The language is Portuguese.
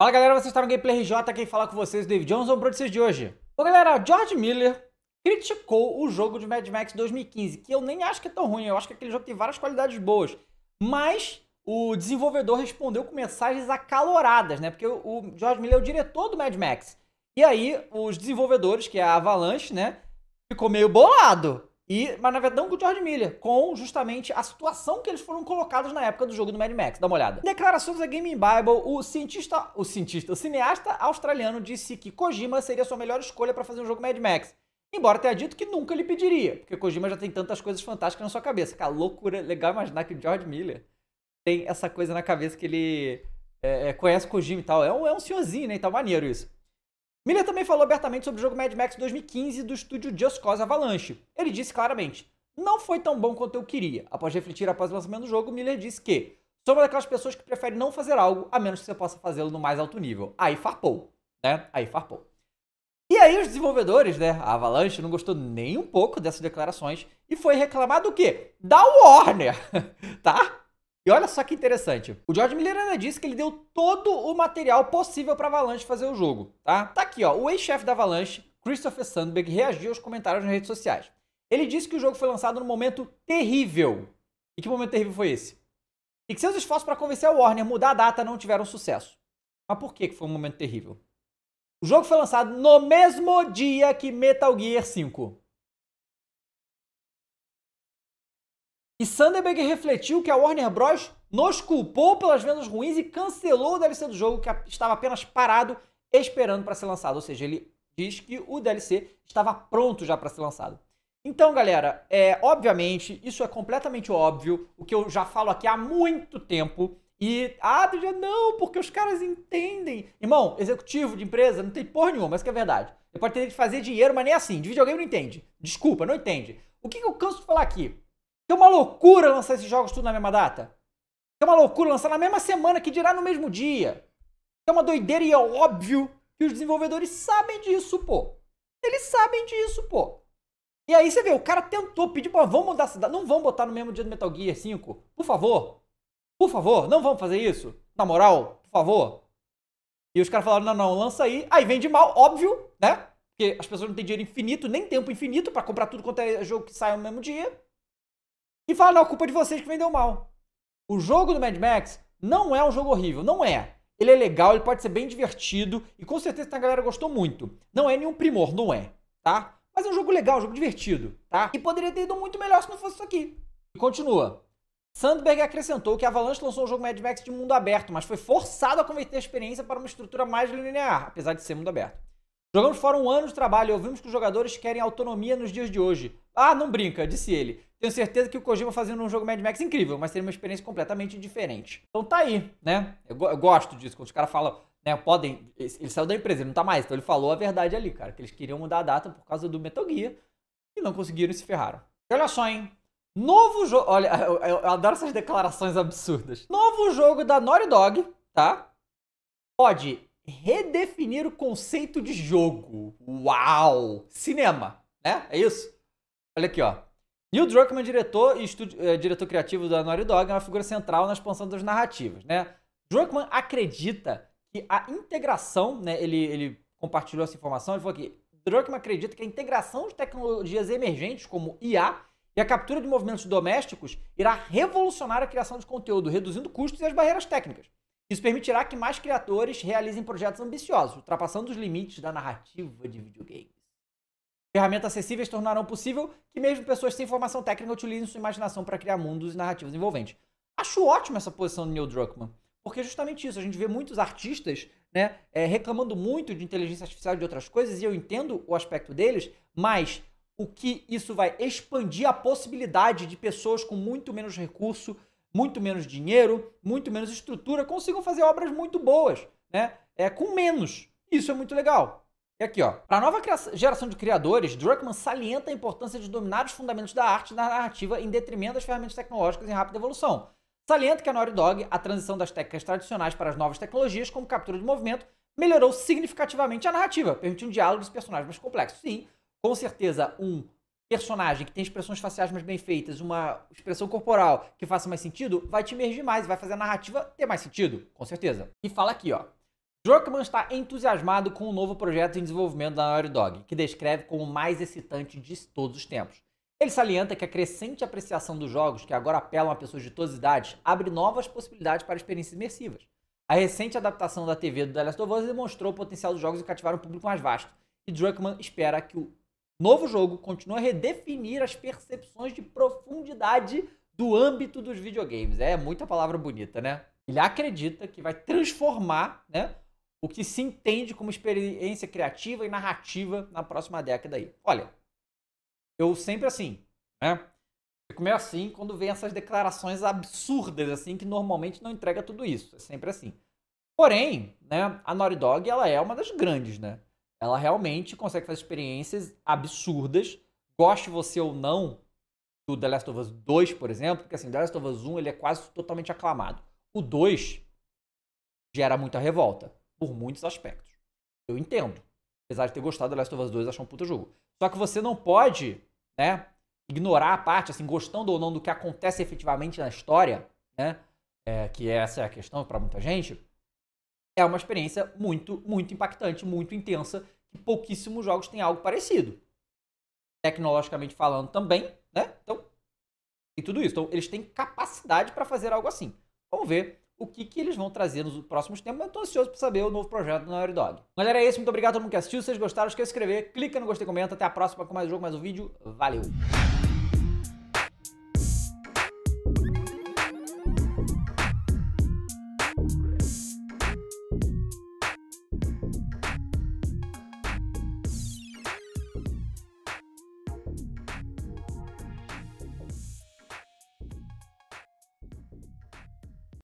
Fala galera, vocês estão no Gameplay RJ, quem fala com vocês é David Johnson, notícias de hoje. Bom galera, George Miller criticou o jogo de Mad Max 2015, que eu nem acho que é tão ruim, eu acho que aquele jogo tem várias qualidades boas, mas o desenvolvedor respondeu com mensagens acaloradas, né, porque o George Miller é o diretor do Mad Max, e aí os desenvolvedores, que é a Avalanche, né, ficou meio bolado, e, mas na verdade, não com o George Miller, com justamente a situação que eles foram colocados na época do jogo do Mad Max. Dá uma olhada. Declarações da Gaming Bible, o cientista, o cientista, o cineasta australiano disse que Kojima seria sua melhor escolha para fazer um jogo Mad Max. Embora tenha dito que nunca lhe pediria, porque Kojima já tem tantas coisas fantásticas na sua cabeça. Que loucura, legal imaginar que o George Miller tem essa coisa na cabeça que ele é, é conhece Kojima e tal. É um, é um senhorzinho, né? Tá maneiro isso. Miller também falou abertamente sobre o jogo Mad Max 2015 do estúdio Just Cause Avalanche. Ele disse claramente: Não foi tão bom quanto eu queria. Após refletir após o lançamento do jogo, Miller disse que sou uma daquelas pessoas que prefere não fazer algo a menos que você possa fazê-lo no mais alto nível. Aí farpou, né? Aí farpou. E aí os desenvolvedores, né? A Avalanche não gostou nem um pouco dessas declarações e foi reclamar do quê? Da Warner, tá? E olha só que interessante. O George ainda disse que ele deu todo o material possível para Avalanche fazer o jogo, tá? Tá aqui, ó. O ex-chefe da Avalanche, Christopher Sandberg, reagiu aos comentários nas redes sociais. Ele disse que o jogo foi lançado num momento terrível. E que momento terrível foi esse? E que seus esforços para convencer a Warner a mudar a data não tiveram sucesso. Mas por que foi um momento terrível? O jogo foi lançado no mesmo dia que Metal Gear 5. E Sandberg refletiu que a Warner Bros. nos culpou pelas vendas ruins e cancelou o DLC do jogo que estava apenas parado esperando para ser lançado. Ou seja, ele diz que o DLC estava pronto já para ser lançado. Então, galera, é, obviamente, isso é completamente óbvio, o que eu já falo aqui há muito tempo. E, ah, Adrian, não, porque os caras entendem. Irmão, executivo de empresa não tem porra nenhuma, mas que é verdade. Você pode ter que fazer dinheiro, mas nem é assim. De videogame não entende. Desculpa, não entende. O que, que eu canso de falar aqui? Que é uma loucura lançar esses jogos tudo na mesma data. Que é uma loucura lançar na mesma semana, que dirá no mesmo dia. Que é uma doideira e é óbvio que os desenvolvedores sabem disso, pô. Eles sabem disso, pô. E aí você vê, o cara tentou pedir, pô, vamos mudar a cidade. Não vamos botar no mesmo dia do Metal Gear 5. Por favor. Por favor, não vamos fazer isso. Na moral, por favor. E os caras falaram, não, não, lança aí. Aí vende mal, óbvio, né? Porque as pessoas não têm dinheiro infinito, nem tempo infinito para comprar tudo quanto é jogo que sai no mesmo dia e fala, não, é culpa de vocês que vendeu mal. O jogo do Mad Max não é um jogo horrível, não é. Ele é legal, ele pode ser bem divertido e com certeza a galera gostou muito. Não é nenhum primor, não é, tá? Mas é um jogo legal, um jogo divertido, tá? E poderia ter ido muito melhor se não fosse isso aqui. E continua. Sandberg acrescentou que a Avalanche lançou um jogo Mad Max de mundo aberto, mas foi forçado a converter a experiência para uma estrutura mais linear, apesar de ser mundo aberto. Jogamos fora um ano de trabalho e ouvimos que os jogadores querem autonomia nos dias de hoje. Ah, não brinca, disse ele. Tenho certeza que o Kojima fazendo um jogo Mad Max incrível, mas seria uma experiência completamente diferente. Então tá aí, né? Eu, eu gosto disso, quando os caras falam, né, podem... Ele saiu da empresa, ele não tá mais, então ele falou a verdade ali, cara, que eles queriam mudar a data por causa do Metal Gear e não conseguiram e se ferraram. E olha só, hein? Novo jogo... Olha, eu, eu, eu adoro essas declarações absurdas. Novo jogo da Naughty Dog, tá? Pode redefinir o conceito de jogo. Uau! Cinema, né? É isso? Olha aqui, ó. Neil Druckmann, diretor e eh, diretor criativo da Naughty Dog, é uma figura central na expansão das narrativas, né? Druckmann acredita que a integração, né? Ele, ele compartilhou essa informação, ele falou aqui, Druckmann acredita que a integração de tecnologias emergentes como IA e a captura de movimentos domésticos irá revolucionar a criação de conteúdo, reduzindo custos e as barreiras técnicas. Isso permitirá que mais criadores realizem projetos ambiciosos, ultrapassando os limites da narrativa de videogame. Ferramentas acessíveis tornarão possível que mesmo pessoas sem formação técnica utilizem sua imaginação para criar mundos e narrativas envolventes. Acho ótima essa posição do Neil Druckmann, porque é justamente isso. A gente vê muitos artistas né, é, reclamando muito de inteligência artificial e de outras coisas, e eu entendo o aspecto deles, mas o que isso vai expandir a possibilidade de pessoas com muito menos recurso, muito menos dinheiro, muito menos estrutura, consigam fazer obras muito boas, né? É, com menos. Isso é muito legal. E aqui, ó. Para a nova geração de criadores, Druckmann salienta a importância de dominar os fundamentos da arte e da narrativa em detrimento das ferramentas tecnológicas em rápida evolução. Salienta que a Naughty Dog, a transição das técnicas tradicionais para as novas tecnologias, como captura de movimento, melhorou significativamente a narrativa, permitindo diálogos e personagens mais complexos. Sim, com certeza, um personagem que tem expressões faciais mais bem feitas, uma expressão corporal que faça mais sentido, vai te emergir mais, vai fazer a narrativa ter mais sentido, com certeza. E fala aqui, ó. Druckmann está entusiasmado com o um novo projeto em desenvolvimento da Naughty Dog, que descreve como o mais excitante de todos os tempos. Ele salienta que a crescente apreciação dos jogos, que agora apelam a pessoas de todas as idades, abre novas possibilidades para experiências imersivas. A recente adaptação da TV do The Last of Us demonstrou o potencial dos jogos em cativar um público mais vasto, e Druckmann espera que o novo jogo continue a redefinir as percepções de profundidade do âmbito dos videogames. É muita palavra bonita, né? Ele acredita que vai transformar né, o que se entende como experiência criativa e narrativa na próxima década aí. Olha, eu sempre assim, né? Fico meio assim quando vem essas declarações absurdas, assim, que normalmente não entrega tudo isso. É sempre assim. Porém, né, a Naughty Dog, ela é uma das grandes, né? Ela realmente consegue fazer experiências absurdas, goste você ou não do The Last of Us 2, por exemplo, porque assim, The Last of Us 1, ele é quase totalmente aclamado. O 2 gera muita revolta por muitos aspectos. Eu entendo. Apesar de ter gostado do Last of Us 2, achar um puta jogo. Só que você não pode, né, ignorar a parte, assim, gostando ou não do que acontece efetivamente na história, né, é, que é essa é a questão para muita gente, é uma experiência muito, muito impactante, muito intensa, que pouquíssimos jogos têm algo parecido. Tecnologicamente falando também, né, então, e tudo isso. Então, eles têm capacidade para fazer algo assim. Vamos ver o que, que eles vão trazer nos próximos tempos. Eu tô ansioso para saber o novo projeto do Naughty Dog. Galera, é isso. Muito obrigado a todo mundo que assistiu. Se vocês gostaram, esqueça de se inscrever, clica no gostei, comenta. Até a próxima com mais jogo, mais um vídeo. Valeu!